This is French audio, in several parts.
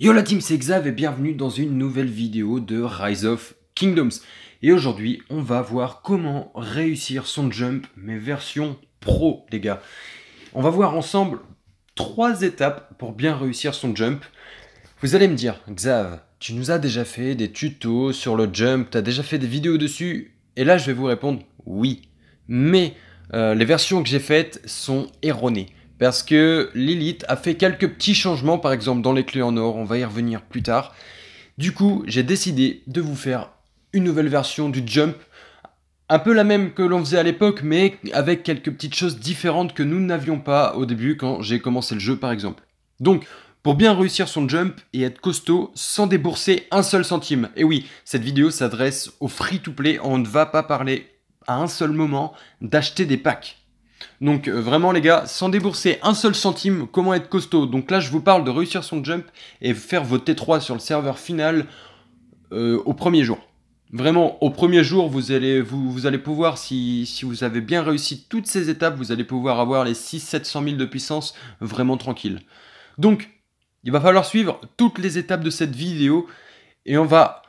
Yo la team, c'est Xav et bienvenue dans une nouvelle vidéo de Rise of Kingdoms. Et aujourd'hui, on va voir comment réussir son jump, mais version pro, les gars. On va voir ensemble trois étapes pour bien réussir son jump. Vous allez me dire, Xav, tu nous as déjà fait des tutos sur le jump, tu as déjà fait des vidéos dessus. Et là, je vais vous répondre oui. Mais euh, les versions que j'ai faites sont erronées. Parce que Lilith a fait quelques petits changements, par exemple dans les clés en or, on va y revenir plus tard. Du coup, j'ai décidé de vous faire une nouvelle version du Jump, un peu la même que l'on faisait à l'époque, mais avec quelques petites choses différentes que nous n'avions pas au début quand j'ai commencé le jeu, par exemple. Donc, pour bien réussir son jump et être costaud sans débourser un seul centime. Et oui, cette vidéo s'adresse au free-to-play, on ne va pas parler à un seul moment d'acheter des packs. Donc euh, vraiment les gars, sans débourser un seul centime, comment être costaud Donc là je vous parle de réussir son jump et faire vos T3 sur le serveur final euh, au premier jour. Vraiment, au premier jour, vous allez, vous, allez pouvoir, si, vous avez bien réussi toutes ces étapes, vous allez pouvoir avoir les 6-700 000 de puissance vraiment tranquille. Donc, il va falloir suivre toutes les étapes de cette vidéo et on va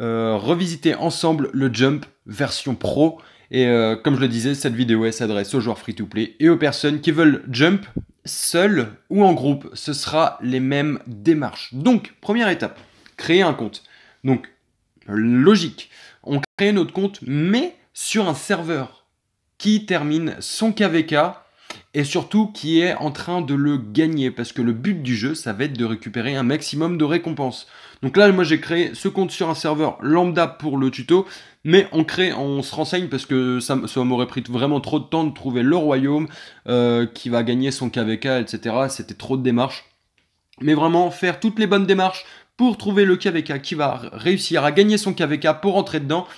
euh, revisiter ensemble le jump version pro et euh, comme je le disais, cette vidéo s'adresse aux joueurs free-to-play et aux personnes qui veulent jump seul ou en groupe. Ce sera les mêmes démarches. Donc, première étape, créer un compte. Donc, logique, on crée notre compte, mais sur un serveur qui termine son KVK et surtout qui est en train de le gagner parce que le but du jeu ça va être de récupérer un maximum de récompenses. Donc là moi j'ai créé ce compte sur un serveur lambda pour le tuto mais on crée, on se renseigne parce que ça, ça m'aurait pris vraiment trop de temps de trouver le royaume euh, qui va gagner son KVK, etc. C'était trop de démarches. Mais vraiment, faire toutes les bonnes démarches pour trouver le KVK qui va réussir à gagner son KVK pour entrer dedans.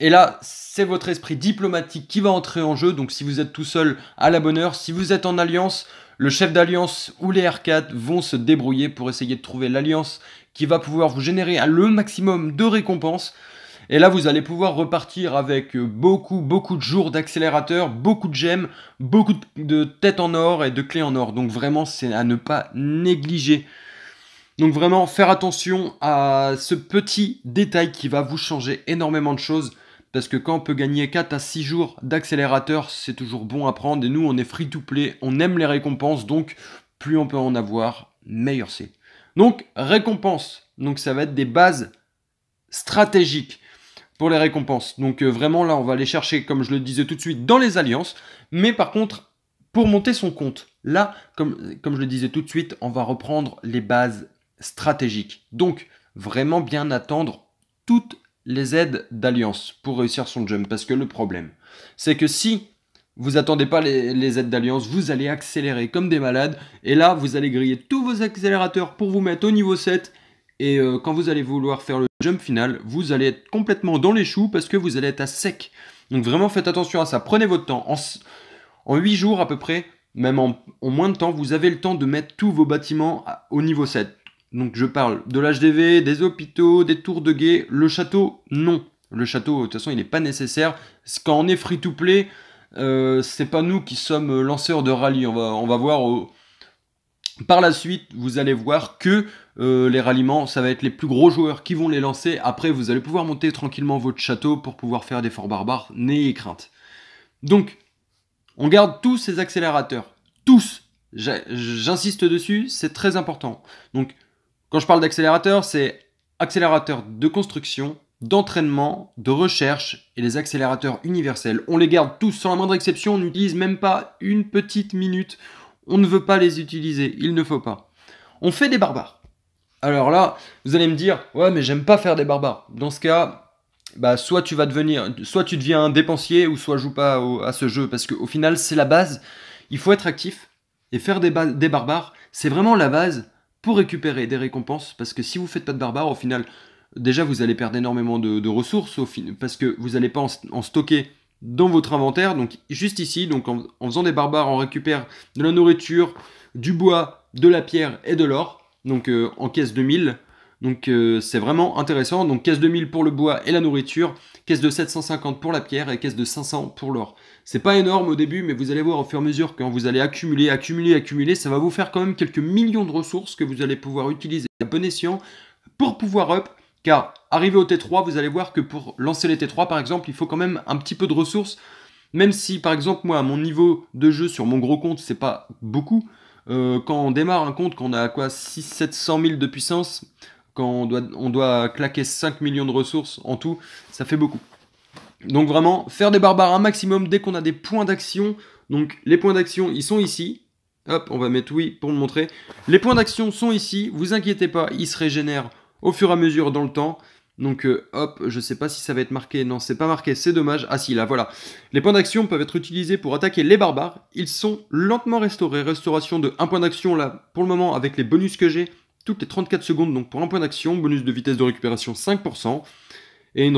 Et là, c'est votre esprit diplomatique qui va entrer en jeu. Donc si vous êtes tout seul, à la bonne heure. Si vous êtes en alliance, le chef d'alliance ou les R4 vont se débrouiller pour essayer de trouver l'alliance qui va pouvoir vous générer le maximum de récompenses. Et là, vous allez pouvoir repartir avec euh, beaucoup, beaucoup de jours d'accélérateur, beaucoup de gemmes, beaucoup de têtes en or et de clés en or. Donc vraiment, c'est à ne pas négliger. Donc vraiment, faire attention à ce petit détail qui va vous changer énormément de choses. Parce que quand on peut gagner 4 à 6 jours d'accélérateur, c'est toujours bon à prendre. Et nous, on est free to play, on aime les récompenses. Donc, plus on peut en avoir, meilleur c'est. Donc, récompense. Donc, ça va être des bases stratégiques pour les récompenses. Donc euh, vraiment là, on va aller chercher, comme je le disais tout de suite, dans les alliances. Mais par contre, pour monter son compte, là, comme, comme je le disais tout de suite, on va reprendre les bases stratégiques. Donc vraiment bien attendre toutes les aides d'alliance pour réussir son jump. Parce que le problème, c'est que si vous attendez pas les, les aides d'alliance, vous allez accélérer comme des malades. Et là, vous allez griller tous vos accélérateurs pour vous mettre au niveau 7. Et euh, quand vous allez vouloir faire le jump final, vous allez être complètement dans les choux parce que vous allez être à sec. Donc vraiment faites attention à ça, prenez votre temps. En, en 8 jours à peu près, même en, moins de temps, vous avez le temps de mettre tous vos bâtiments au niveau 7. Donc je parle de l'HDV, des hôpitaux, des tours de guet, le château, non. Le château, de toute façon, il n'est pas nécessaire. Quand on est free to play, euh, c'est pas nous qui sommes euh, lanceurs de rallye. On va, on va voir au, par la suite, vous allez voir que euh, les ralliements, ça va être les plus gros joueurs qui vont les lancer. Après, vous allez pouvoir monter tranquillement votre château pour pouvoir faire des forts barbares, n'ayez crainte. Donc, on garde tous ces accélérateurs. Tous. J'insiste dessus, c'est très important. Donc, quand je parle d'accélérateurs, c'est accélérateur de construction, d'entraînement, de recherche et les accélérateurs universels. On les garde tous sans la moindre exception, on n'utilise même pas une petite minute on ne veut pas les utiliser, il ne faut pas. On fait des barbares. Alors là, vous allez me dire, ouais, mais j'aime pas faire des barbares. Dans ce cas, bah, soit tu vas devenir, soit tu deviens un dépensier, ou soit joue pas à ce jeu, parce qu'au final, c'est la base. Il faut être actif et faire des, des barbares, c'est vraiment la base pour récupérer des récompenses, parce que si vous faites pas de barbares, au final, déjà vous allez perdre énormément de, ressources, au parce que vous n'allez pas en stocker dans votre inventaire, donc juste ici, donc en, faisant des barbares, on récupère de la nourriture, du bois, de la pierre et de l'or, donc euh, en caisse de 2000. Donc euh, c'est vraiment intéressant, donc caisse de 2000 pour le bois et la nourriture, caisse de 750 pour la pierre et caisse de 500 pour l'or. C'est pas énorme au début, mais vous allez voir au fur et à mesure quand vous allez accumuler, accumuler, accumuler, ça va vous faire quand même quelques millions de ressources que vous allez pouvoir utiliser à bon escient pour pouvoir up car arrivé au T3, vous allez voir que pour lancer les T3 par exemple, il faut quand même un petit peu de ressources. Même si par exemple moi mon niveau de jeu sur mon gros compte, c'est pas beaucoup. Euh, quand on démarre un compte, qu'on a quoi 6 700 000 de puissance, quand on doit, on doit claquer 5 millions de ressources en tout, ça fait beaucoup. Donc vraiment, faire des barbares un maximum dès qu'on a des points d'action. Donc les points d'action, ils sont ici. Hop, on va mettre oui pour le montrer. Les points d'action sont ici, vous inquiétez pas, ils se régénèrent au fur et à mesure dans le temps. Donc euh, hop, je sais pas si ça va être marqué. Non, c'est pas marqué, c'est dommage. Ah si, là, voilà. Les points d'action peuvent être utilisés pour attaquer les barbares. Ils sont lentement restaurés. Restauration de 1 point d'action là, pour le moment, avec les bonus que j'ai. Toutes les 34 secondes, donc pour 1 point d'action. Bonus de vitesse de récupération 5%. Et,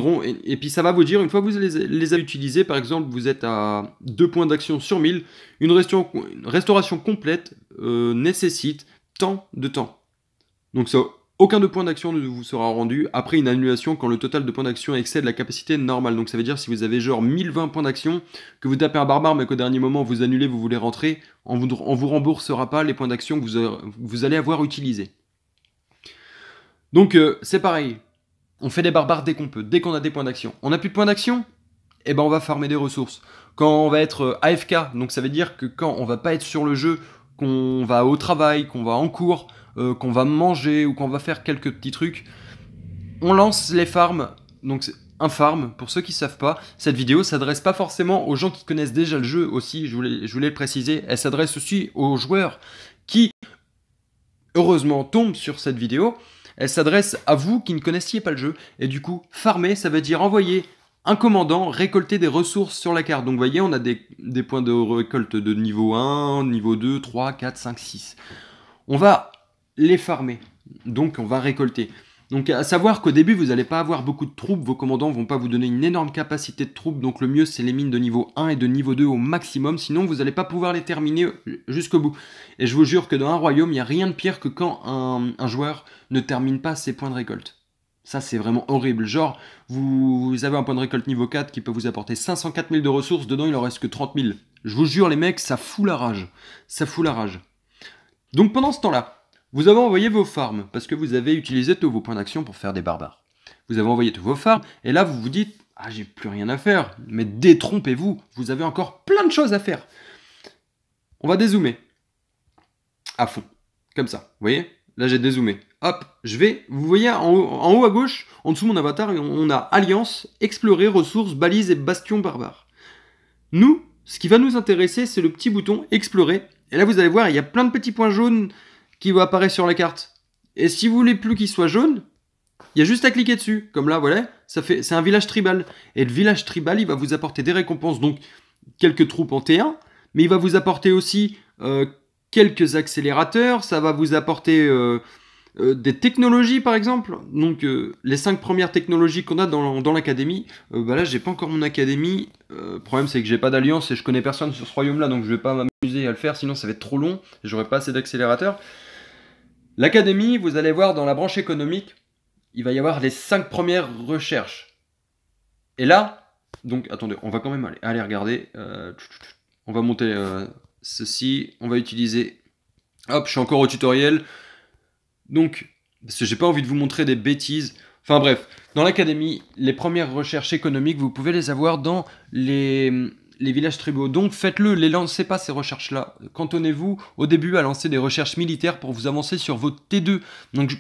et, puis ça va vous dire, une fois que vous les, avez utilisés, par exemple, vous êtes à 2 points d'action sur 1000, une, restauration, complète euh, nécessite tant de temps. Donc ça aucun de points d'action ne vous sera rendu après une annulation quand le total de points d'action excède la capacité normale. Donc ça veut dire si vous avez genre 1020 points d'action, que vous tapez un barbare mais qu'au dernier moment vous annulez, vous voulez rentrer, on vous, vous remboursera pas les points d'action que vous, allez avoir utilisés. Donc euh, c'est pareil, on fait des barbares dès qu'on peut, dès qu'on a des points d'action. On n'a plus de points d'action Eh ben on va farmer des ressources. Quand on va être euh, AFK, donc ça veut dire que quand on va pas être sur le jeu, qu'on va au travail, qu'on va en cours, euh, qu'on va manger ou qu'on va faire quelques petits trucs. On lance les farms, donc un farm, pour ceux qui ne savent pas, cette vidéo s'adresse pas forcément aux gens qui connaissent déjà le jeu aussi, je voulais, le préciser, elle s'adresse aussi aux joueurs qui, heureusement, tombent sur cette vidéo. Elle s'adresse à vous qui ne connaissiez pas le jeu. Et du coup, farmer, ça veut dire envoyer un commandant récolter des ressources sur la carte. Donc vous voyez, on a des, des points de récolte de niveau 1, niveau 2, 3, 4, 5, 6. On va les farmer. Donc on va récolter. Donc à savoir qu'au début vous n'allez pas avoir beaucoup de troupes, vos commandants vont pas vous donner une énorme capacité de troupes, donc le mieux c'est les mines de niveau 1 et de niveau 2 au maximum, sinon vous n'allez pas pouvoir les terminer euh, jusqu'au bout. Et je vous jure que dans un royaume, il n'y a rien de pire que quand un, joueur ne termine pas ses points de récolte. Ça c'est vraiment horrible, genre vous, avez un point de récolte niveau 4 qui peut vous apporter 504 000 de ressources, dedans il en reste que 30 000. Je vous jure les mecs, ça fout la rage. Ça fout la rage. Donc pendant ce temps-là, vous avez envoyé vos farms, parce que vous avez utilisé tous vos points d'action pour faire des barbares. Vous avez envoyé tous vos farms, et là vous vous dites Ah, j'ai plus rien à faire. Mais détrompez-vous, vous avez encore plein de choses à faire. On va dézoomer. À fond. Comme ça. Vous voyez Là, j'ai dézoomé. Hop, je vais. Vous voyez en haut, à gauche, en dessous de mon avatar, on a Alliance, Explorer, Ressources, Balises et Bastions barbares. Nous, ce qui va nous intéresser, c'est le petit bouton Explorer. Et là, vous allez voir, il y a plein de petits points jaunes qui va apparaître sur la carte. Et si vous voulez plus qu'il soit jaune, il y a juste à cliquer dessus. Comme là, voilà, ça fait, c'est un village tribal. Et le village tribal, il va vous apporter des récompenses, donc quelques troupes en T1, mais il va vous apporter aussi euh, quelques accélérateurs, ça va vous apporter euh, euh, des technologies par exemple. Donc les cinq premières technologies qu'on a dans, l'académie, bah là j'ai pas encore mon académie. problème c'est que j'ai pas d'alliance et je connais personne sur ce royaume là, donc je vais pas m'amuser à le faire, sinon ça va être trop long, j'aurai pas assez d'accélérateurs. L'académie, vous allez voir dans la branche économique, il va y avoir les cinq premières recherches. Et là, donc attendez, on va quand même aller, regarder. Euh, on va monter euh, ceci, on va utiliser. Hop, je suis encore au tutoriel. Donc, parce que j'ai pas envie de vous montrer des bêtises. Enfin bref, dans l'académie, les premières recherches économiques, vous pouvez les avoir dans les, les villages tribaux. Donc faites-le, les lancez pas ces recherches-là. Cantonnez-vous au début à lancer des recherches militaires pour vous avancer sur vos T2. Donc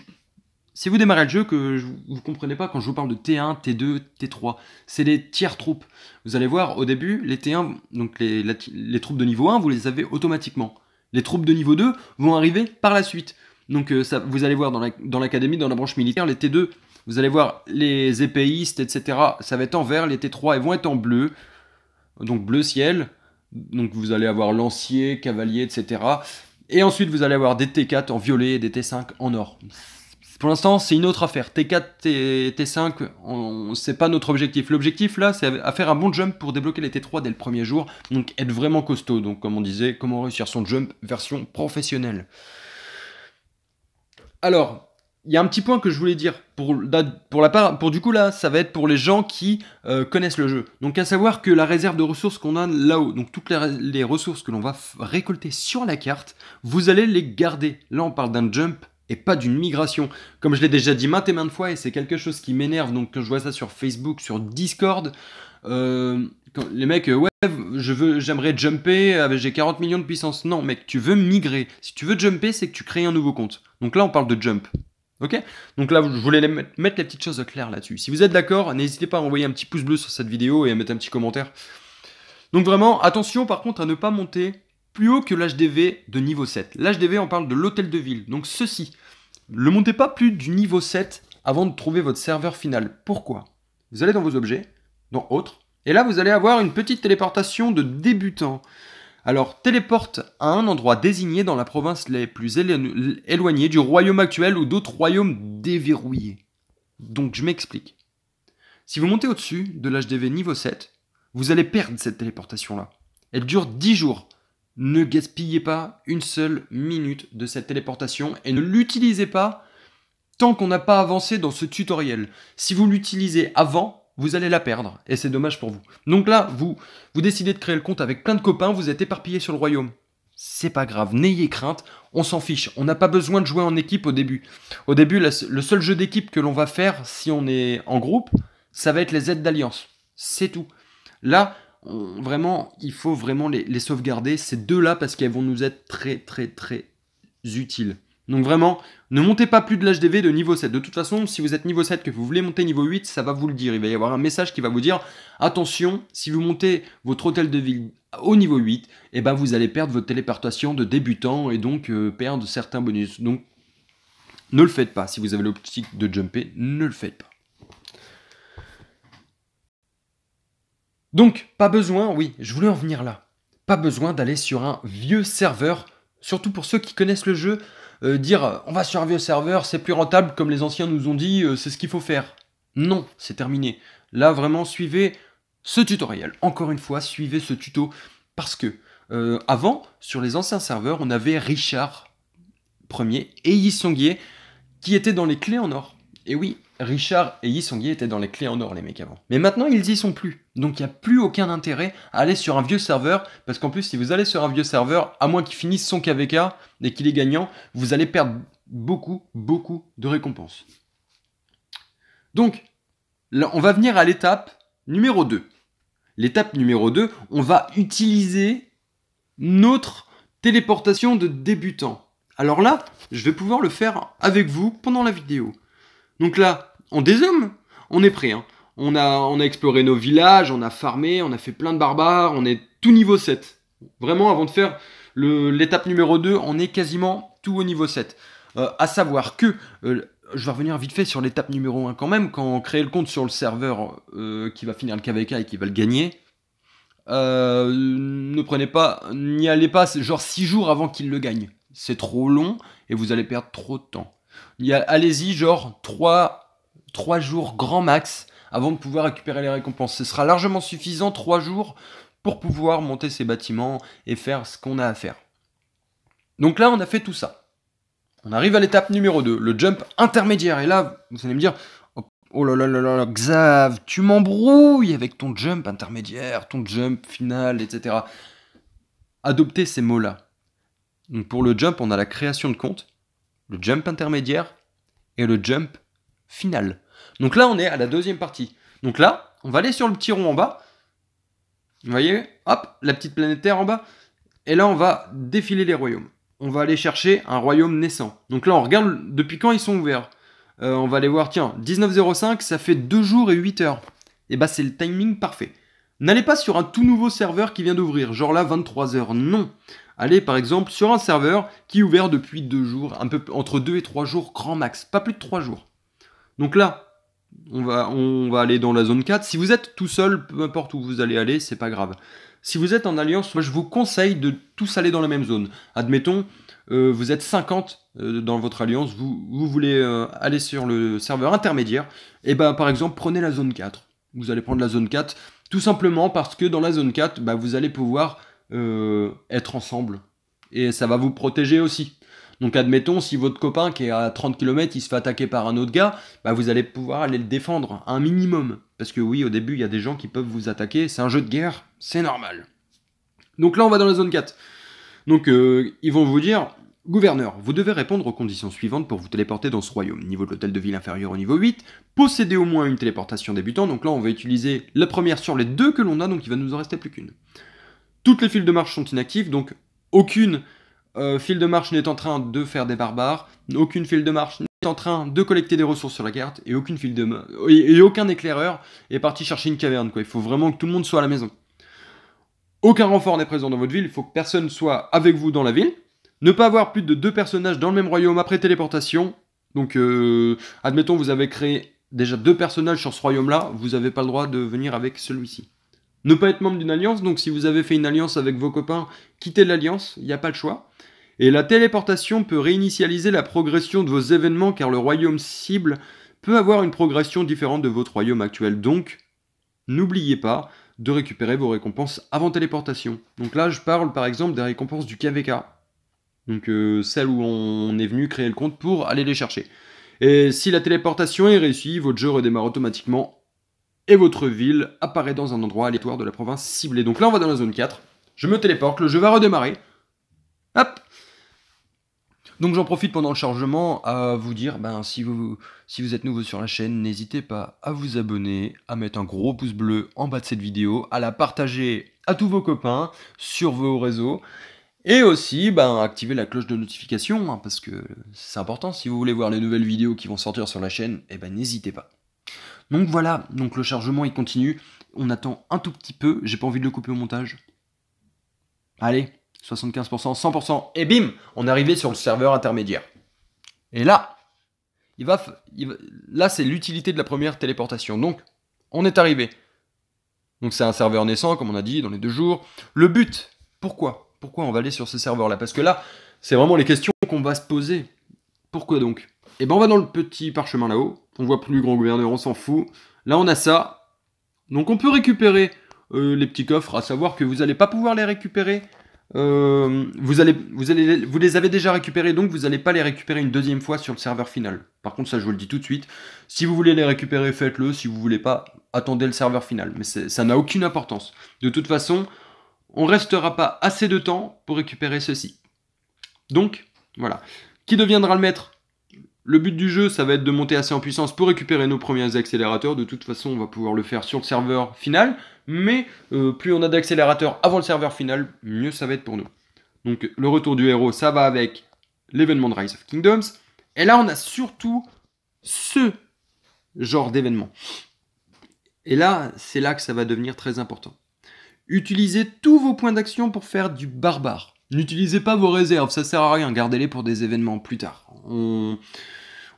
si vous démarrez le jeu, que vous comprenez pas quand je vous parle de T1, T2, T3, c'est les tiers troupes. Vous allez voir au début, les T1, donc les, troupes de niveau 1, vous les avez automatiquement. Les troupes de niveau 2 vont arriver par la suite. Donc euh, ça, vous allez voir dans l'académie, dans, dans la branche militaire, les T2, vous allez voir les épéistes, etc. Ça va être en vert, les T3, elles vont être en bleu donc bleu ciel. Donc vous allez avoir lancier, cavalier, etc. Et ensuite vous allez avoir des T4 en violet et des T5 en or. Pour l'instant, c'est une autre affaire. T4, T, 4 t 5 5 c'est pas notre objectif. L'objectif là, c'est à faire un bon jump pour débloquer les T3 dès le premier jour. Donc être vraiment costaud. Donc comme on disait, comment réussir son jump version professionnelle. Alors, il y a un petit point que je voulais dire pour, part, pour du coup là, ça va être pour les gens qui euh, connaissent le jeu. Donc à savoir que la réserve de ressources qu'on a là-haut, donc toutes les, ressources que l'on va récolter sur la carte, vous allez les garder. Là on parle d'un jump et pas d'une migration. Comme je l'ai déjà dit maintes et maintes fois, et c'est quelque chose qui m'énerve, donc quand je vois ça sur Facebook, sur Discord, euh, les mecs, euh, ouais, je veux, j'aimerais jumper, j'ai 40 millions de puissance. Non, mec, tu veux migrer. Si tu veux jumper, c'est que tu crées un nouveau compte. Donc là, on parle de jump. Ok Donc là, je voulais mettre les petites choses claires là-dessus. Si vous êtes d'accord, n'hésitez pas à envoyer un petit pouce bleu sur cette vidéo et à mettre un petit commentaire. Donc vraiment, attention par contre à ne pas monter plus haut que l'HDV de niveau 7. L'HDV, on parle de l'hôtel de ville. Donc ceci, ne montez pas plus du niveau 7 avant de trouver votre serveur final. Pourquoi Vous allez dans vos objets, dans Autres, et là vous allez avoir une petite téléportation de débutant alors téléporte à un endroit désigné dans la province les plus éloignée du royaume actuel ou d'autres royaumes déverrouillés. Donc je m'explique. Si vous montez au-dessus de l'HDV niveau 7, vous allez perdre cette téléportation-là. Elle dure 10 jours. Ne gaspillez pas une seule minute de cette téléportation et ne l'utilisez pas tant qu'on n'a pas avancé dans ce tutoriel. Si vous l'utilisez avant, vous allez la perdre, et c'est dommage pour vous. Donc là, vous, vous décidez de créer le compte avec plein de copains, vous êtes éparpillés sur le royaume. C'est pas grave, n'ayez crainte, on s'en fiche, on n'a pas besoin de jouer en équipe au début. Au début, le seul jeu d'équipe que l'on va faire si on est en groupe, ça va être les aides d'alliance. C'est tout. Là, vraiment, il faut vraiment les, les sauvegarder, ces deux-là, parce qu'elles vont nous être très très très utiles. Donc vraiment, ne montez pas plus de l'HDV de niveau 7. De toute façon, si vous êtes niveau 7 que vous voulez monter niveau 8, ça va vous le dire. Il va y avoir un message qui va vous dire attention, si vous montez votre hôtel de ville au niveau 8, eh ben vous allez perdre votre téléportation de débutant et donc euh, perdre certains bonus. Donc ne le faites pas. Si vous avez l'optique de jumper, ne le faites pas. Donc, pas besoin, oui, je voulais en venir là. Pas besoin d'aller sur un vieux serveur, surtout pour ceux qui connaissent le jeu, euh, dire on va un au serveur, c'est plus rentable, comme les anciens nous ont dit, euh, c'est ce qu'il faut faire. Non, c'est terminé. Là, vraiment, suivez ce tutoriel. Encore une fois, suivez ce tuto, parce que euh, avant, sur les anciens serveurs, on avait Richard Ier et Yisongier qui étaient dans les clés en or. Et oui, Richard et Yisongi étaient dans les clés en or, les mecs avant. Mais maintenant, ils y sont plus. Donc il n'y a plus aucun intérêt à aller sur un vieux serveur, parce qu'en plus, si vous allez sur un vieux serveur, à moins qu'il finisse son KVK et qu'il est gagnant, vous allez perdre beaucoup, beaucoup de récompenses. Donc, on va venir à l'étape numéro 2. L'étape numéro 2, on va utiliser notre téléportation de débutant. Alors là, je vais pouvoir le faire avec vous pendant la vidéo. Donc là, on hommes, on est prêt. Hein. On, a, exploré nos villages, on a farmé, on a fait plein de barbares, on est tout niveau 7. Vraiment, avant de faire l'étape numéro 2, on est quasiment tout au niveau 7. A euh, à savoir que, euh, je vais revenir vite fait sur l'étape numéro 1 quand même, quand on crée le compte sur le serveur euh, qui va finir le KVK et qui va le gagner, ne prenez pas, n'y allez pas genre 6 jours avant qu'il le gagne. C'est trop long et vous allez perdre trop de temps. Allez-y, genre 3, 3 jours grand max avant de pouvoir récupérer les récompenses. Ce sera largement suffisant, 3 jours, pour pouvoir monter ces bâtiments et faire ce qu'on a à faire. Donc là, on a fait tout ça. On arrive à l'étape numéro 2, le jump intermédiaire. Et là, vous allez me dire, oh là là là là, Xav, tu m'embrouilles avec ton jump intermédiaire, ton jump final, etc. Adoptez ces mots-là. Donc pour le jump, on a la création de compte le jump intermédiaire et le jump final. Donc là, on est à la deuxième partie. Donc là, on va aller sur le petit rond en bas. Vous voyez, hop, la petite planète Terre en bas. Et là, on va défiler les royaumes. On va aller chercher un royaume naissant. Donc là, on regarde depuis quand ils sont ouverts. Euh, on va aller voir, tiens, 19.05, ça fait 2 jours et 8 heures. Et eh bah, ben, c'est le timing parfait. N'allez pas sur un tout nouveau serveur qui vient d'ouvrir, genre là 23 heures. non. Allez par exemple sur un serveur qui est ouvert depuis deux jours, un peu entre deux et trois jours grand max, pas plus de trois jours. Donc là, on va, on va aller dans la zone 4. Si vous êtes tout seul, peu importe où vous allez aller, c'est pas grave. Si vous êtes en alliance, moi je vous conseille de tous aller dans la même zone. Admettons, euh, vous êtes 50 euh, dans votre alliance, vous, voulez euh, aller sur le serveur intermédiaire, et eh ben par exemple prenez la zone 4. Vous allez prendre la zone 4, tout simplement parce que dans la zone 4, bah, vous allez pouvoir euh, être ensemble. Et ça va vous protéger aussi. Donc admettons, si votre copain qui est à 30 km, il se fait attaquer par un autre gars, bah, vous allez pouvoir aller le défendre, un minimum. Parce que oui, au début, il y a des gens qui peuvent vous attaquer, c'est un jeu de guerre, c'est normal. Donc là, on va dans la zone 4. Donc euh, ils vont vous dire, Gouverneur, vous devez répondre aux conditions suivantes pour vous téléporter dans ce royaume. Niveau de l'hôtel de ville inférieur au niveau 8, posséder au moins une téléportation débutant, donc là on va utiliser la première sur les deux que l'on a, donc il va nous en rester plus qu'une. Toutes les files de marche sont inactives, donc aucune euh, file de marche n'est en train de faire des barbares, aucune file de marche n'est en train de collecter des ressources sur la carte, et, aucune file de et, aucun éclaireur est parti chercher une caverne. Quoi. Il faut vraiment que tout le monde soit à la maison. Aucun renfort n'est présent dans votre ville, il faut que personne soit avec vous dans la ville. Ne pas avoir plus de deux personnages dans le même royaume après téléportation. Donc, euh, admettons, vous avez créé déjà deux personnages sur ce royaume-là, vous n'avez pas le droit de venir avec celui-ci ne pas être membre d'une alliance. Donc si vous avez fait une alliance avec vos copains, quittez l'alliance, il n'y a pas de choix. Et la téléportation peut réinitialiser la progression de vos événements car le royaume cible peut avoir une progression différente de votre royaume actuel. Donc, n'oubliez pas de récupérer vos récompenses avant téléportation. Donc là, je parle par exemple des récompenses du KVK. Donc euh, celle où on est venu créer le compte pour aller les chercher. Et si la téléportation est réussie, votre jeu redémarre automatiquement et votre ville apparaît dans un endroit aléatoire de la province ciblée. Donc là, on va dans la zone 4. Je me téléporte, le jeu va redémarrer. Hop Donc j'en profite pendant le chargement à vous dire, ben, si, vous, si vous êtes nouveau sur la chaîne, n'hésitez pas à vous abonner, à mettre un gros pouce bleu en bas de cette vidéo, à la partager à tous vos copains sur vos réseaux. Et aussi, ben, activer la cloche de notification, hein, parce que c'est important. Si vous voulez voir les nouvelles vidéos qui vont sortir sur la chaîne, eh ben, n'hésitez pas. Donc voilà, donc le chargement il continue. On attend un tout petit peu, j'ai pas envie de le couper au montage. Allez, 75%, 100%, et bim, on est arrivé sur le serveur intermédiaire. Et là, il va, là c'est l'utilité de la première téléportation. Donc, on est arrivé. Donc c'est un serveur naissant, comme on a dit, dans les deux jours. Le but, pourquoi Pourquoi on va aller sur ce serveur-là Parce que là, c'est vraiment les questions qu'on va se poser. Pourquoi donc Eh ben on va dans le petit parchemin là-haut, on voit plus, grand gouverneur, on s'en fout. Là, on a ça. Donc, on peut récupérer euh, les petits coffres, à savoir que vous n'allez pas pouvoir les récupérer. Euh, vous, allez, vous, allez, vous les avez déjà récupérés, donc vous n'allez pas les récupérer une deuxième fois sur le serveur final. Par contre, ça, je vous le dis tout de suite. Si vous voulez les récupérer, faites-le. Si vous ne voulez pas, attendez le serveur final. Mais ça n'a aucune importance. De toute façon, on ne restera pas assez de temps pour récupérer ceci. Donc, voilà. Qui deviendra le maître le but du jeu, ça va être de monter assez en puissance pour récupérer nos premiers accélérateurs. De toute façon, on va pouvoir le faire sur le serveur final. Mais euh, plus on a d'accélérateurs avant le serveur final, mieux ça va être pour nous. Donc le retour du héros, ça va avec l'événement de Rise of Kingdoms. Et là, on a surtout ce genre d'événement. Et là, c'est là que ça va devenir très important. Utilisez tous vos points d'action pour faire du barbare. N'utilisez pas vos réserves, ça sert à rien, gardez-les pour des événements plus tard.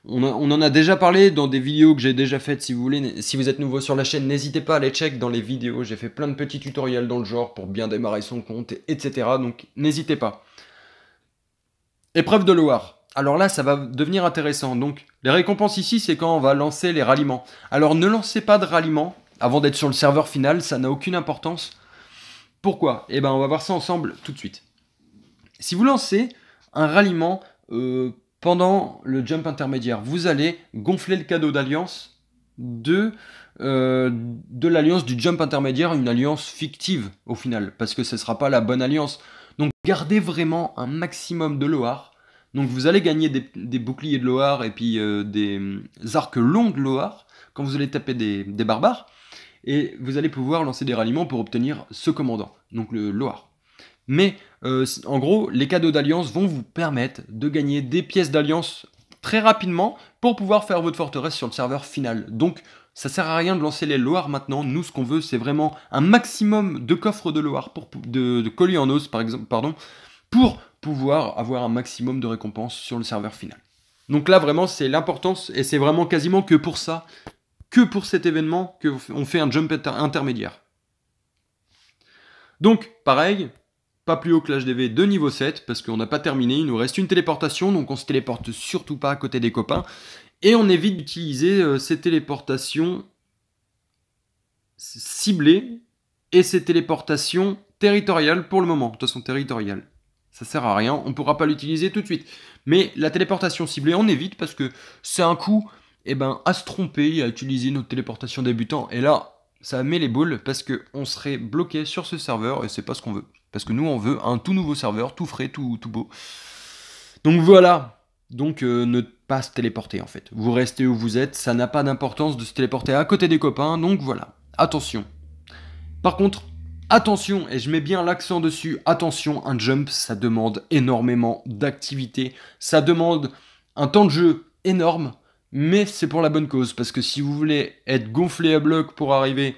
On, en a déjà parlé dans des vidéos que j'ai déjà faites si vous voulez. Si vous êtes nouveau sur la chaîne, n'hésitez pas à aller check dans les vidéos. J'ai fait plein de petits tutoriels dans le genre pour bien démarrer son compte, etc. Donc n'hésitez pas. Épreuve de Loire. Alors là, ça va devenir intéressant. Donc les récompenses ici, c'est quand on va lancer les ralliements. Alors ne lancez pas de ralliement avant d'être sur le serveur final, ça n'a aucune importance. Pourquoi Eh bien, on va voir ça ensemble tout de suite. Si vous lancez un ralliement euh, pendant le jump intermédiaire, vous allez gonfler le cadeau d'alliance de, euh, de l'alliance du jump intermédiaire, une alliance fictive au final, parce que ce ne sera pas la bonne alliance. Donc gardez vraiment un maximum de Lohar. Donc vous allez gagner des, boucliers de Lohar et puis euh, des mm, arcs longs de Lohar quand vous allez taper des, des barbares. Et vous allez pouvoir lancer des ralliements pour obtenir ce commandant, donc le Lohar. Mais euh, en gros, les cadeaux d'alliance vont vous permettre de gagner des pièces d'alliance très rapidement pour pouvoir faire votre forteresse sur le serveur final. Donc ça sert à rien de lancer les Loirs maintenant. Nous, ce qu'on veut, c'est vraiment un maximum de coffres de Loirs, pour, de, colis en os par exemple, pardon, pour pouvoir avoir un maximum de récompenses sur le serveur final. Donc là, vraiment, c'est l'importance et c'est vraiment quasiment que pour ça, que pour cet événement, qu'on fait un jump intermédiaire. Donc, pareil, pas plus haut que l'HDV de niveau 7, parce qu'on n'a pas terminé, il nous reste une téléportation, donc on ne se téléporte surtout pas à côté des copains, et on évite d'utiliser euh, ces téléportations ciblées et ces téléportations territoriales pour le moment, de toute façon territoriale. Ça sert à rien, on ne pourra pas l'utiliser tout de suite. Mais la téléportation ciblée, on évite parce que c'est un coup eh ben, à se tromper, à utiliser notre téléportation débutant. Et là, ça met les boules parce qu'on serait bloqué sur ce serveur et c'est pas ce qu'on veut. Parce que nous, on veut un tout nouveau serveur, tout frais, tout, beau. Donc voilà. Donc euh, ne pas se téléporter en fait. Vous restez où vous êtes, ça n'a pas d'importance de se téléporter à côté des copains, donc voilà. Attention. Par contre, attention, et je mets bien l'accent dessus, attention, un jump, ça demande énormément d'activité, ça demande un temps de jeu énorme, mais c'est pour la bonne cause, parce que si vous voulez être gonflé à bloc pour arriver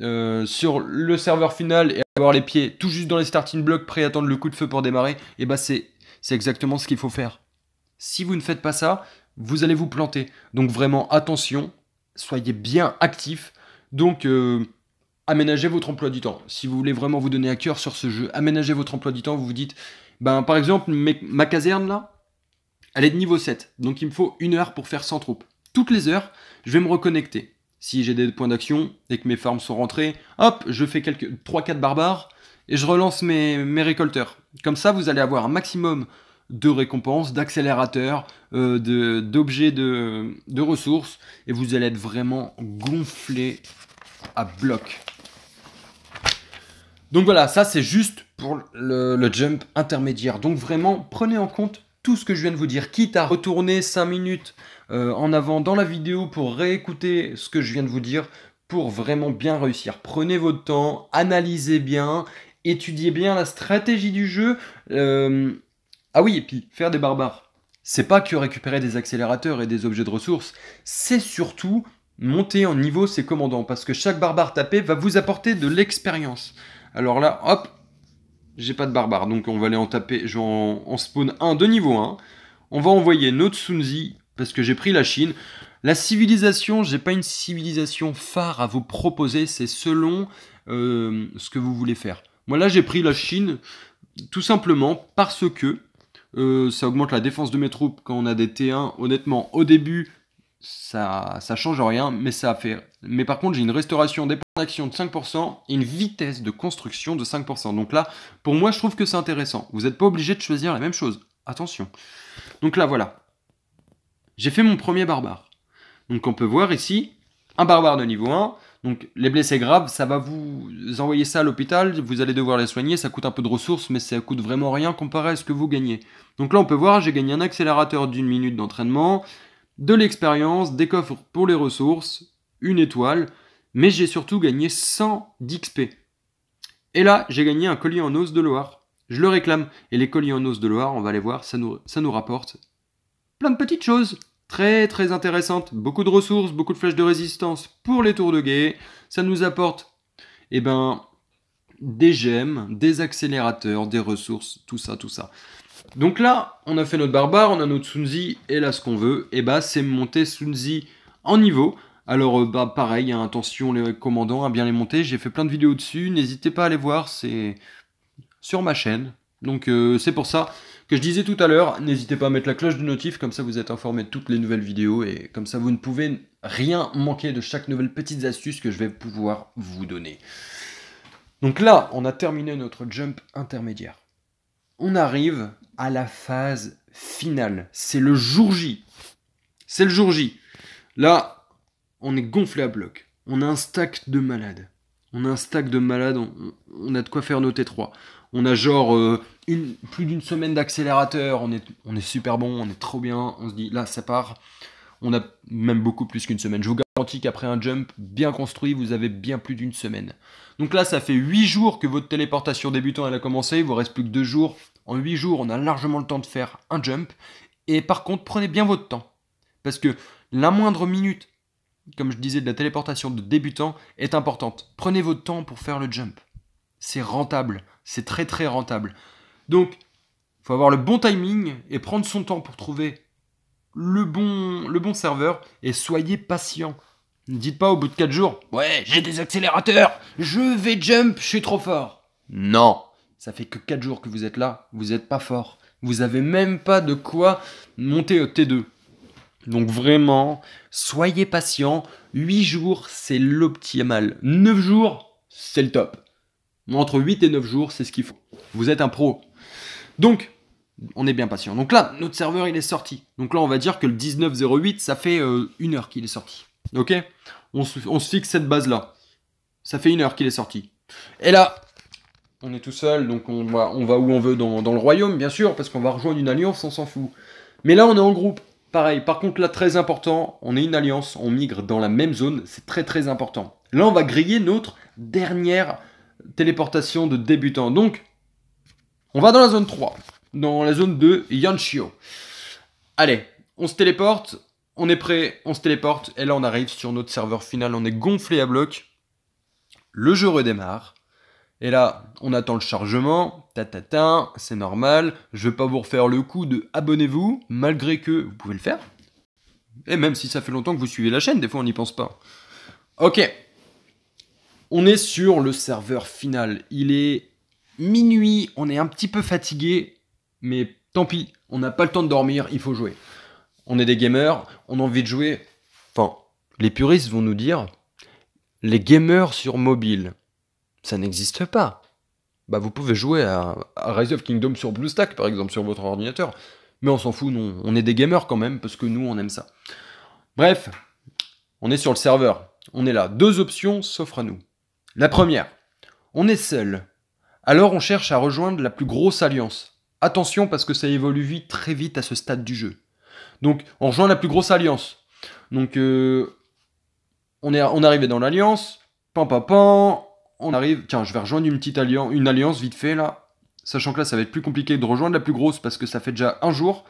euh, sur le serveur final et avoir les pieds tout juste dans les starting blocks, prêt à attendre le coup de feu pour démarrer, et eh ben, bah c'est exactement ce qu'il faut faire. Si vous ne faites pas ça, vous allez vous planter. Donc vraiment attention, soyez bien actifs. Donc euh, aménagez votre emploi du temps. Si vous voulez vraiment vous donner à cœur sur ce jeu, aménagez votre emploi du temps. Vous vous dites, ben par exemple ma caserne là, elle est de niveau 7, donc il me faut une heure pour faire 100 troupes. Toutes les heures, je vais me reconnecter si j'ai des points d'action et que mes farms sont rentrées, hop, je fais quelques 3-4 barbares et je relance mes, mes, récolteurs. Comme ça, vous allez avoir un maximum de récompenses, d'accélérateurs, euh, d'objets de, ressources et vous allez être vraiment gonflé à bloc. Donc voilà, ça c'est juste pour le, le jump intermédiaire. Donc vraiment, prenez en compte tout ce que je viens de vous dire, quitte à retourner 5 minutes euh, en avant dans la vidéo pour réécouter ce que je viens de vous dire pour vraiment bien réussir. Prenez votre temps, analysez bien, étudiez bien la stratégie du jeu. Euh, ah oui, et puis faire des barbares. C'est pas que récupérer des accélérateurs et des objets de ressources, c'est surtout monter en niveau ses commandants, parce que chaque barbare tapé va vous apporter de l'expérience. Alors là, hop, j'ai pas de barbare, donc on va aller en taper, on spawn un de niveau 1. On va envoyer notre Sunzi parce que j'ai pris la Chine. La civilisation, j'ai pas une civilisation phare à vous proposer, c'est selon euh, ce que vous voulez faire. Moi là j'ai pris la Chine tout simplement parce que euh, ça augmente la défense de mes troupes quand on a des T1. Honnêtement, au début, ça, ça change rien, mais ça fait. Mais par contre, j'ai une restauration des d'action de 5% et une vitesse de construction de 5%. Donc là, pour moi, je trouve que c'est intéressant. Vous n'êtes pas obligé de choisir la même chose. Attention. Donc là, voilà. J'ai fait mon premier barbare. Donc on peut voir ici, un barbare de niveau 1. Donc les blessés graves, ça va vous envoyer ça à l'hôpital, vous allez devoir les soigner, ça coûte un peu de ressources, mais ça coûte vraiment rien comparé à ce que vous gagnez. Donc là on peut voir, j'ai gagné un accélérateur d'une minute d'entraînement, de l'expérience, des coffres pour les ressources, une étoile, mais j'ai surtout gagné 100 d'XP. Et là, j'ai gagné un collier en os de Loire. Je le réclame. Et les colliers en os de Loire, on va les voir, ça ça nous rapporte plein de petites choses très très intéressantes, beaucoup de ressources, beaucoup de flèches de résistance pour les tours de guet. Ça nous apporte eh ben, des gemmes, des accélérateurs, des ressources, tout ça, tout ça. Donc là, on a fait notre barbare, on a notre Sunzi, et là ce qu'on veut, eh ben, c'est monter Sunzi en niveau. Alors euh, bah pareil, hein, attention les commandants à bien les monter, j'ai fait plein de vidéos dessus, n'hésitez pas à les voir, c'est sur ma chaîne. Donc euh, c'est pour ça, que je disais tout à l'heure, n'hésitez pas à mettre la cloche du notif, comme ça vous êtes informé de toutes les nouvelles vidéos et comme ça vous ne pouvez rien manquer de chaque nouvelle petite astuce que je vais pouvoir vous donner. Donc là, on a terminé notre jump intermédiaire. On arrive à la phase finale. C'est le jour J. C'est le jour J. Là, on est gonflé à bloc. On a un stack de malades. On a un stack de malades, on, a de quoi faire nos T3. On a genre euh, plus d'une semaine d'accélérateur, on est, on est super bon, on est trop bien, on se dit là ça part. On a même beaucoup plus qu'une semaine. Je vous garantis qu'après un jump bien construit, vous avez bien plus d'une semaine. Donc là, ça fait 8 jours que votre téléportation débutant elle a commencé, il vous reste plus que 2 jours. En 8 jours, on a largement le temps de faire un jump. Et par contre, prenez bien votre temps. Parce que la moindre minute comme je disais, de la téléportation de débutant est importante. Prenez votre temps pour faire le jump. C'est rentable, c'est très très rentable. Donc, il faut avoir le bon timing et prendre son temps pour trouver le bon, le bon serveur et soyez patient. Ne dites pas au bout de 4 jours, ouais, j'ai des accélérateurs, je vais jump, je suis trop fort. Non, ça fait que 4 jours que vous êtes là, vous n'êtes pas fort. Vous n'avez même pas de quoi monter au T2. Donc vraiment, soyez patient. 8 jours, c'est l'optimal. 9 jours, c'est le top. Entre 8 et 9 jours, c'est ce qu'il faut. Vous êtes un pro. Donc, on est bien patient. Donc là, notre serveur, il est sorti. Donc là, on va dire que le 19.08, ça fait euh, une heure qu'il est sorti. Ok on se, fixe cette base-là. Ça fait une heure qu'il est sorti. Et là, on est tout seul, donc on va, on va où on veut dans le royaume, bien sûr, parce qu'on va rejoindre une alliance, on s'en fout. Mais là, on est en groupe. Pareil, par contre là très important, on est une alliance, on migre dans la même zone, c'est très très important. Là on va griller notre dernière téléportation de débutant. Donc on va dans la zone 3, dans la zone 2, Yanshio. Allez, on se téléporte, on est prêt, on se téléporte, et là on arrive sur notre serveur final, on est gonflé à bloc. Le jeu redémarre. Et là, on attend le chargement, tatatin, c'est normal, je vais pas vous refaire le coup de abonnez-vous, malgré que vous pouvez le faire. Et même si ça fait longtemps que vous suivez la chaîne, des fois on n'y pense pas. Ok. On est sur le serveur final. Il est minuit, on est un petit peu fatigué, mais tant pis, on n'a pas le temps de dormir, il faut jouer. On est des gamers, on a envie de jouer. Enfin, les puristes vont nous dire, les gamers sur mobile, ça n'existe pas. Bah, vous pouvez jouer à, Rise of Kingdom sur BlueStack, par exemple, sur votre ordinateur. Mais on s'en fout, on est des gamers quand même, parce que nous, on aime ça. Bref, on est sur le serveur. On est là. Deux options s'offrent à nous. La première, on est seul. Alors on cherche à rejoindre la plus grosse alliance. Attention parce que ça évolue vite, très vite à ce stade du jeu. Donc on rejoint la plus grosse alliance. Donc euh, on, est, on dans l'alliance, pan pan pan, on arrive, tiens, je vais rejoindre une petite alliance, une alliance vite fait là, sachant que là ça va être plus compliqué de rejoindre la plus grosse parce que ça fait déjà un jour.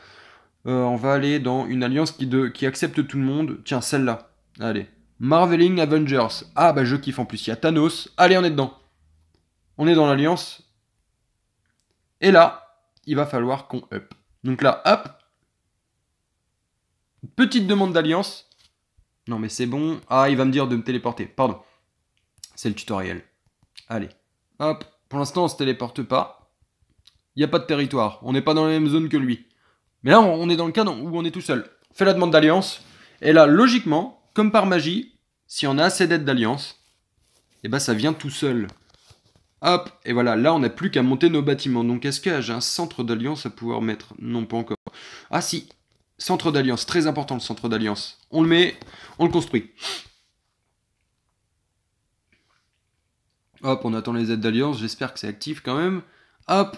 Euh, on va aller dans une alliance qui, qui accepte tout le monde. Tiens, celle-là. Allez. Marveling Avengers. Ah bah je kiffe en plus, il y a Thanos. Allez, on est dedans. On est dans l'alliance. Et là, il va falloir qu'on up. Donc là, hop. Petite demande d'alliance. Non mais c'est bon. Ah, il va me dire de me téléporter. Pardon. C'est le tutoriel. Allez, hop, pour l'instant on se téléporte pas. Il n'y a pas de territoire, on n'est pas dans la même zone que lui. Mais là on est dans le cadre où on est tout seul. Fais la demande d'alliance, et là logiquement, comme par magie, si on a assez d'aide d'alliance, et eh ben ça vient tout seul. Hop, et voilà, là on n'a plus qu'à monter nos bâtiments. Donc est-ce que j'ai un centre d'alliance à pouvoir mettre Non, pas encore. Ah si, centre d'alliance, très important le centre d'alliance. On le met, on le construit. Hop, on attend les aides d'alliance, j'espère que c'est actif quand même. Hop,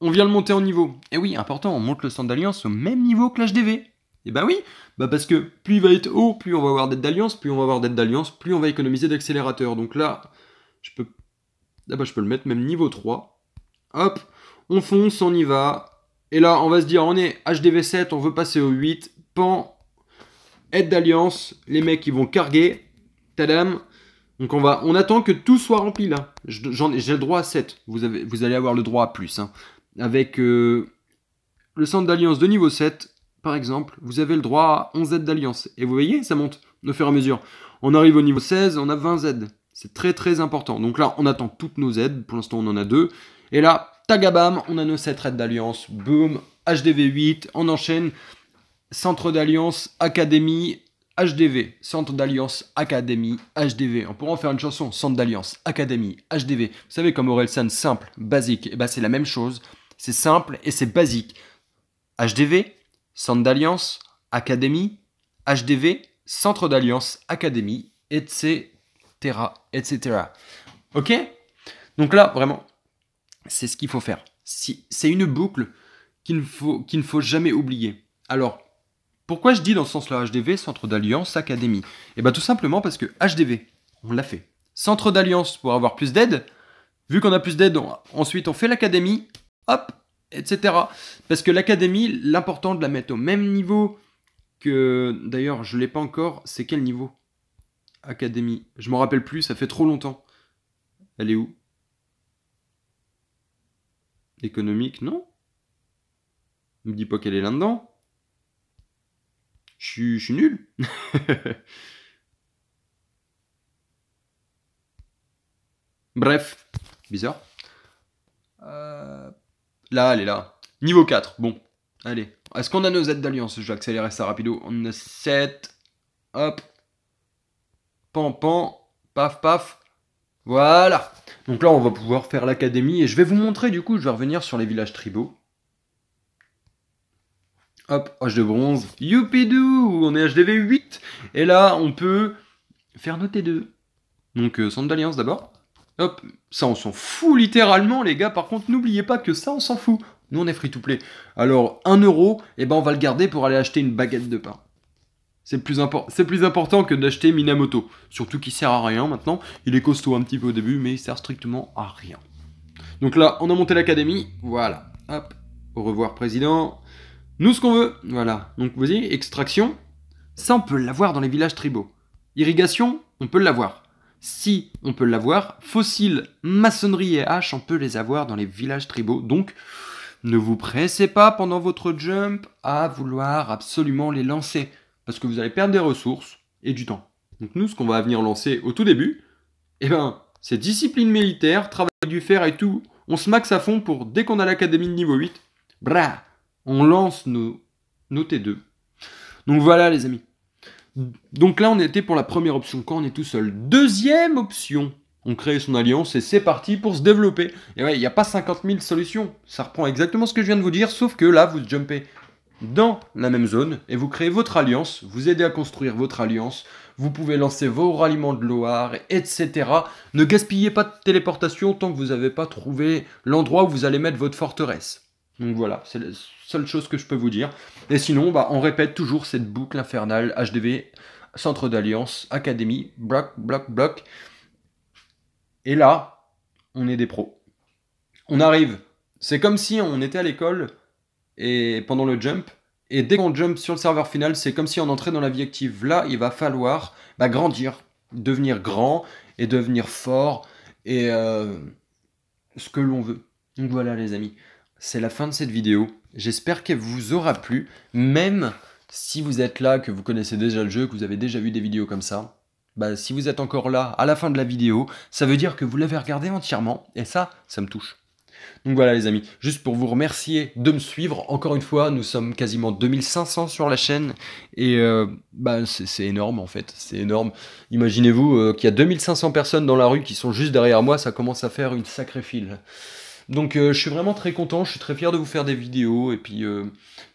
on vient le monter en niveau. Et eh oui, important, on monte le centre d'alliance au même niveau que l'HDV. Et eh bah oui, bah parce que plus il va être haut, plus on va avoir d'aide d'alliance, plus on va avoir d'aide d'alliance, plus on va économiser d'accélérateur. Donc là, je peux... d'abord bah, je peux le mettre même niveau 3. Hop, on fonce, on y va. Et là, on va se dire, on est HDV7, on veut passer au 8. Pan, aide d'alliance, les mecs ils vont carguer. Tadam, donc on, va, on attend que tout soit rempli là. J'ai le droit à 7. Vous, avez, vous allez avoir le droit à plus. Hein. Avec euh, le centre d'alliance de niveau 7, par exemple, vous avez le droit à 11 aides d'alliance. Et vous voyez, ça monte au fur et à mesure. On arrive au niveau 16, on a 20 aides, C'est très très important. Donc là, on attend toutes nos aides, Pour l'instant, on en a deux. Et là, tagabam, on a nos 7 aides d'alliance. Boom, HDV 8, on enchaîne. Centre d'alliance, académie, HDV, Centre d'Alliance Académie HDV. On pourrait en faire une chanson, Centre d'Alliance Académie HDV. Vous savez, comme Orelsan, simple, basique, eh ben, c'est la même chose. C'est simple et c'est basique. HDV, Centre d'Alliance Académie, HDV, Centre d'Alliance Académie, etc. etc. Ok Donc là, vraiment, c'est ce qu'il faut faire. Si, c'est une boucle qu'il faut, qu'il ne faut jamais oublier. Alors, pourquoi je dis dans ce sens-là HDV, Centre d'Alliance, Académie Et eh bien tout simplement parce que HDV, on l'a fait. Centre d'Alliance pour avoir plus d'aide. Vu qu'on a plus d'aide, ensuite on fait l'Académie, hop, etc. Parce que l'Académie, l'important de la mettre au même niveau que... D'ailleurs, je ne l'ai pas encore, c'est quel niveau Académie. Je m'en rappelle plus, ça fait trop longtemps. Elle est où Économique, non Ne me dit pas qu'elle est là-dedans je, suis nul. Bref, bizarre. Euh, là, elle est là. Niveau 4, bon. Allez. Est-ce qu'on a nos aides d'alliance Je vais accélérer ça rapidement. On a 7. Hop. Pan, pan. Paf, paf. Voilà. Donc là, on va pouvoir faire l'académie. Et je vais vous montrer, du coup, je vais revenir sur les villages tribaux. Hop, H de bronze. Youpidou On est HDV 8 Et là, on peut faire noter 2. Donc, euh, centre d'alliance d'abord. Hop, ça on s'en fout littéralement, les gars. Par contre, n'oubliez pas que ça, on s'en fout. Nous, on est free to play. Alors, 1 euro, et eh ben, on va le garder pour aller acheter une baguette de pain. C'est plus, plus, important que d'acheter Minamoto. Surtout qu'il sert à rien maintenant. Il est costaud un petit peu au début, mais il sert strictement à rien. Donc là, on a monté l'académie. Voilà. Hop. Au revoir, président nous ce qu'on veut. Voilà. Donc vous voyez, extraction, ça on peut l'avoir dans les villages tribaux. Irrigation, on peut l'avoir. Si on peut l'avoir, fossiles, maçonnerie et hache, on peut les avoir dans les villages tribaux. Donc ne vous pressez pas pendant votre jump à vouloir absolument les lancer. Parce que vous allez perdre des ressources et du temps. Donc nous, ce qu'on va venir lancer au tout début, eh ben, c'est discipline militaire, travail du fer et tout. On se max à fond pour dès qu'on a l'académie de niveau 8, brah, on lance nos, T2. Donc voilà les amis. Donc là on était pour la première option quand on est tout seul. Deuxième option, on crée son alliance et c'est parti pour se développer. Et ouais, il n'y a pas 50 000 solutions. Ça reprend exactement ce que je viens de vous dire, sauf que là vous jumpez dans la même zone et vous créez votre alliance, vous aidez à construire votre alliance, vous pouvez lancer vos ralliements de Loire, etc. Ne gaspillez pas de téléportation tant que vous n'avez pas trouvé l'endroit où vous allez mettre votre forteresse. Donc voilà, c'est la seule chose que je peux vous dire. Et sinon, bah, on répète toujours cette boucle infernale HDV, Centre d'Alliance, Académie, bloc, bloc, bloc. Et là, on est des pros. On arrive. C'est comme si on était à l'école et pendant le jump. Et dès qu'on jump sur le serveur final, c'est comme si on entrait dans la vie active. Là, il va falloir bah, grandir, devenir grand et devenir fort et euh, ce que l'on veut. Donc voilà les amis c'est la fin de cette vidéo. J'espère qu'elle vous aura plu, même si vous êtes là, que vous connaissez déjà le jeu, que vous avez déjà vu des vidéos comme ça. Bah, si vous êtes encore là à la fin de la vidéo, ça veut dire que vous l'avez regardé entièrement, et ça, ça me touche. Donc voilà les amis, juste pour vous remercier de me suivre, encore une fois, nous sommes quasiment 2500 sur la chaîne, et euh, bah, c'est énorme en fait, c'est énorme. Imaginez-vous euh, qu'il y a 2500 personnes dans la rue qui sont juste derrière moi, ça commence à faire une sacrée file. Donc euh, je suis vraiment très content, je suis très fier de vous faire des vidéos et puis euh,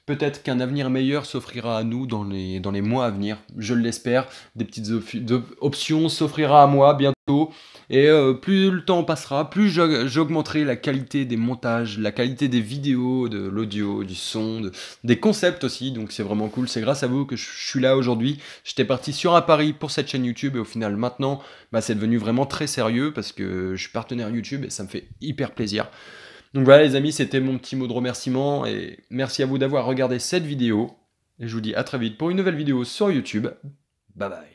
Peut-être qu'un avenir meilleur s'offrira à nous dans les, dans les mois à venir, je l'espère. Des petites options s'offrira à moi bientôt. Et euh, plus le temps passera, plus j'augmenterai la qualité des montages, la qualité des vidéos, de l'audio, du son, des concepts aussi. Donc c'est vraiment cool. C'est grâce à vous que je suis là aujourd'hui. J'étais parti sur un pari pour cette chaîne YouTube et au final maintenant, bah, c'est devenu vraiment très sérieux parce que je suis partenaire YouTube et ça me fait hyper plaisir. Donc voilà les amis, c'était mon petit mot de remerciement et merci à vous d'avoir regardé cette vidéo. Et je vous dis à très vite pour une nouvelle vidéo sur YouTube. Bye bye.